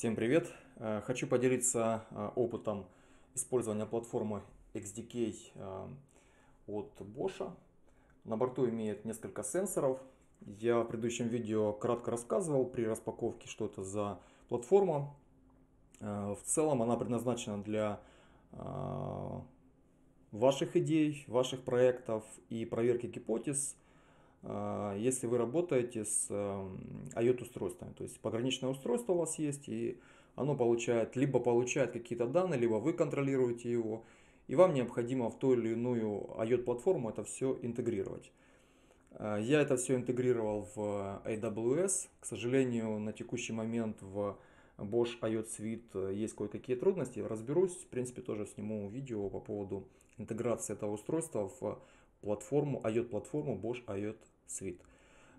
Всем привет! Э, хочу поделиться э, опытом использования платформы XDK э, от Bosch. На борту имеет несколько сенсоров. Я в предыдущем видео кратко рассказывал при распаковке, что это за платформа. В целом она предназначена для ваших идей, ваших проектов и проверки гипотез – а, если вы работаете с IOT-устройствами, эм, то есть пограничное устройство у вас есть, и оно получает, либо получает какие-то данные, либо вы контролируете его, и вам необходимо в ту или иную IOT-платформу это все интегрировать. А, я это все интегрировал в AWS. К сожалению, на текущий момент в Bosch IOT Suite э, есть кое-какие трудности. Разберусь, в принципе, тоже сниму видео по поводу интеграции этого устройства в платформу, IOT-платформу Bosch IOT Suite.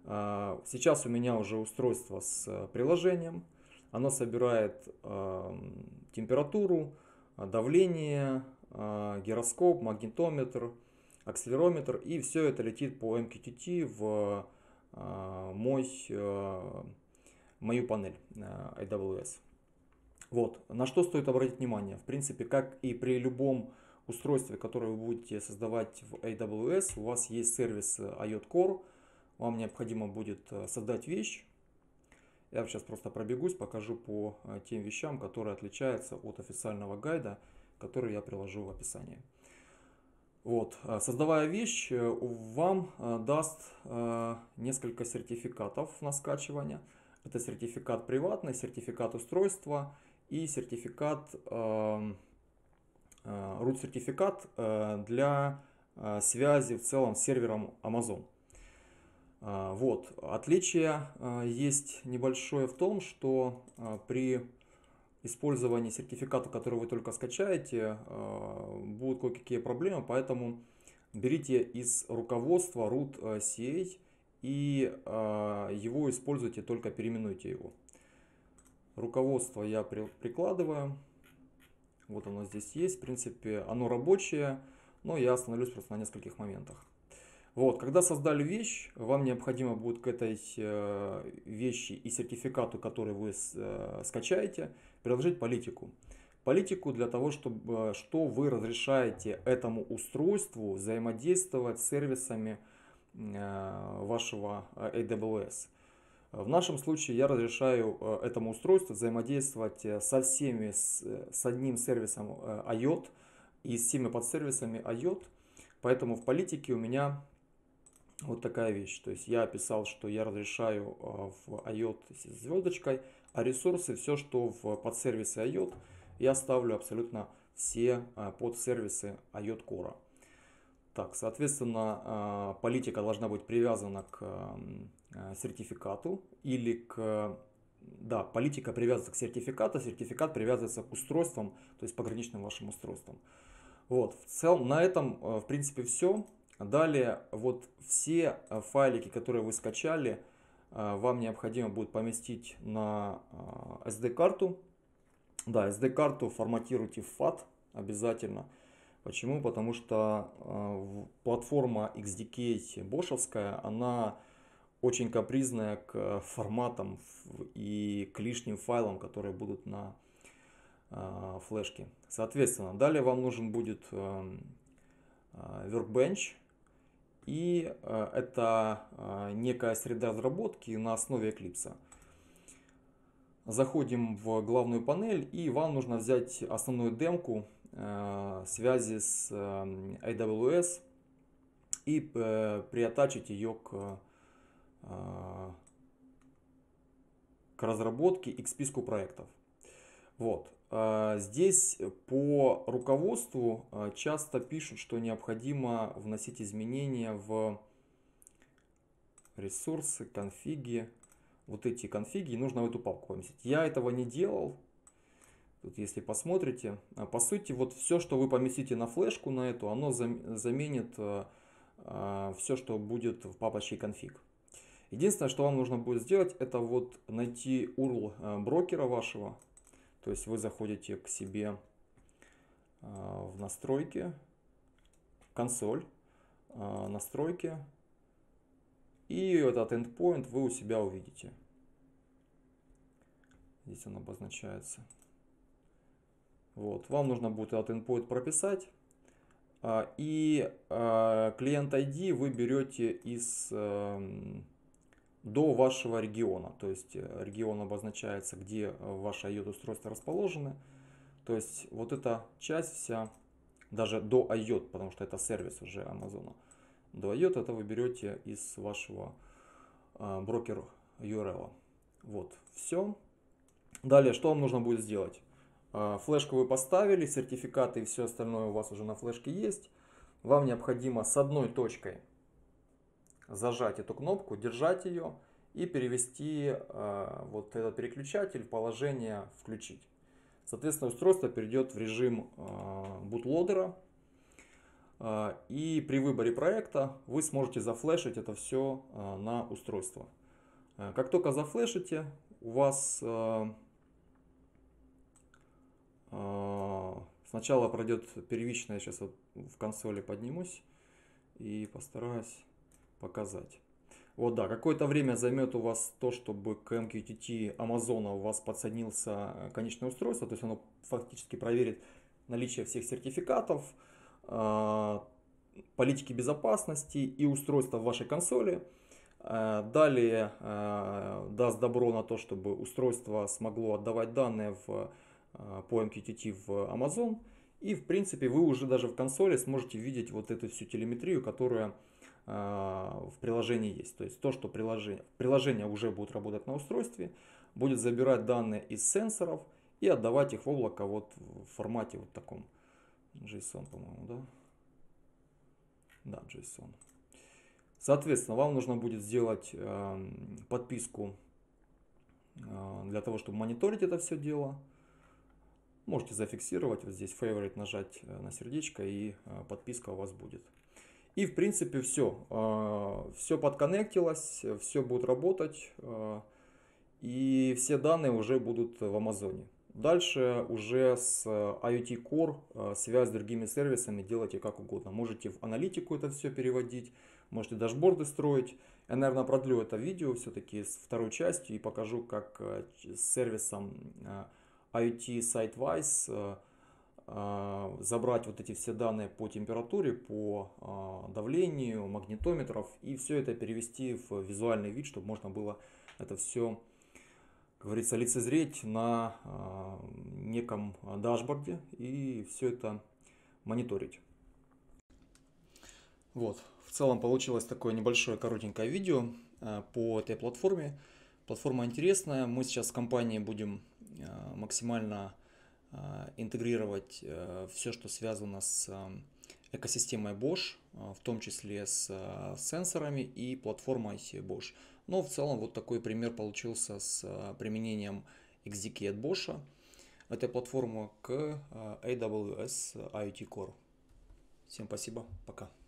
А, сейчас у меня уже устройство с э, приложением. Оно собирает температуру, а, давление, а, гироскоп, магнитометр, акселерометр. И все это летит по MQTT в мой, э, мою панель э, AWS. Вот. На что стоит обратить внимание? В принципе, как и при любом устройстве, которое вы будете создавать в AWS, у вас есть сервис IOT э, Core, вам необходимо будет э, создать вещь. Я сейчас просто пробегусь, покажу по э, тем вещам, которые отличаются от официального гайда, который я приложу в описании. Вот, создавая вещь, вам даст несколько сертификатов на скачивание. Это сертификат приватный, сертификат устройства и сертификат эм, root-сертификат э, для э, связи в целом с сервером Amazon. Э, вот. Отличие есть небольшое в том, что при использовании сертификата, который вы только скачаете, будут кое-какие проблемы, поэтому берите из руководства root CA и его используйте, только переименуйте его. Руководство я прикладываю. Вот оно здесь есть. В принципе, оно рабочее, но я остановлюсь просто на нескольких моментах. Вот, когда создали вещь, вам необходимо будет к этой э, вещи и сертификату, который вы э, скачаете, приложить политику. Политику для того, чтобы, э, что вы разрешаете этому устройству взаимодействовать с сервисами вашего AWS. В нашем случае я разрешаю э, этому устройству взаимодействовать э, со всеми, с, э, одним сервисом IOT и с всеми подсервисами IOT. Поэтому в политике у меня вот такая вещь. То есть я описал, что я разрешаю в IOT с звездочкой, а ресурсы, все, что в подсервисе IOT, я ставлю абсолютно все подсервисы IOT Core. Так, соответственно, а, политика должна быть привязана к а, а, сертификату или к... Да, политика привязывается к сертификату, сертификат привязывается к устройствам, то есть пограничным вашим устройствам. Вот, в целом, на этом, в принципе, все. Далее, вот все файлики, которые вы скачали, вам необходимо будет поместить на SD-карту. Да, SD-карту форматируйте в FAT обязательно – Почему? Потому что а, платформа XDK бошевская, она очень капризная к форматам и к лишним файлам, которые будут на а, флешке. Соответственно, далее вам нужен будет а, Workbench. И это некая среда разработки на основе Eclipse. Заходим в главную панель и вам нужно взять основную демку, Э, связи с эм, AWS и э, приатачить ее к, э, к разработке и к списку проектов. Вот. Здесь по руководству часто пишут, что необходимо вносить изменения в ресурсы, конфиги. Вот эти конфиги нужно в эту папку поместить. Я этого не делал, Тут если посмотрите, а, по сути, вот все, что вы поместите на флешку, на эту, оно заменит а, а, все, что будет в папочке конфиг. Единственное, что вам нужно будет сделать, это вот найти URL брокера вашего. То есть вы заходите к себе в настройки, консоль, настройки, и этот endpoint вы у себя увидите. Здесь он обозначается. Вот. Вам нужно будет этот endpoint прописать. А, и а, клиент ID вы берете из эм, до вашего региона. То есть э, регион обозначается, где э, ваши IOT-устройства расположены. То есть вот эта часть вся, даже до IOT, потому что это сервис уже Amazon, до IOT это вы берете из вашего э, брокера URL. Вот, все. Далее, что вам нужно будет сделать? Э, Флешку вы поставили, сертификаты и все остальное у вас уже на флешке есть. Вам необходимо с одной точкой зажать эту кнопку, держать ее и перевести э, вот этот переключатель в положение «включить». Соответственно, устройство перейдет в режим э, бутлодера. И при выборе проекта вы сможете зафлешить это все на устройство. Как только зафлешите, у вас Сначала пройдет первичная, сейчас вот в консоли поднимусь и постараюсь показать. Вот да, какое-то время займет у вас то, чтобы к MQTT Amazon у вас подсоединился э, конечное устройство, то есть оно фактически проверит наличие всех сертификатов, э, политики безопасности и устройства в вашей консоли. Э, далее даст добро на то, чтобы устройство смогло отдавать данные в а, по MQTT в Amazon. И, в принципе, вы уже даже в консоли сможете видеть вот эту всю телеметрию, которая а, в приложении есть. То есть то, что приложение, приложение уже будет работать на устройстве, будет забирать данные из сенсоров и отдавать их в облако вот в формате вот таком. JSON, по-моему, да? Да, JSON. Соответственно, вам нужно будет сделать э, подписку э, для того, чтобы мониторить это все дело. Можете зафиксировать, вот здесь favorite нажать э, на сердечко и э, подписка у вас будет. И в принципе все. А, все подконнектилось, все будет работать. Э, и все данные уже будут в Амазоне. Дальше уже с IoT Core связь с другими сервисами делайте как угодно. Можете в аналитику это все переводить, можете дашборды строить. Я, наверное, продлю это видео все-таки с второй частью и покажу, как с сервисом IoT SiteWise э, э, забрать вот эти все данные по температуре, по э, давлению, магнитометров и все это перевести в визуальный вид, чтобы можно было это все, как говорится, лицезреть на неком дашборде и все это мониторить. Вот, в целом получилось такое небольшое коротенькое видео по этой платформе. Платформа интересная, мы сейчас с компанией будем а, максимально а, интегрировать э, все, что связано с а, экосистемой Bosch, в том числе с сенсорами и платформой Bosch. Но в целом вот такой пример получился с применением XDK от Bosch. Этой платформы к AWS IoT Core. Всем спасибо, пока.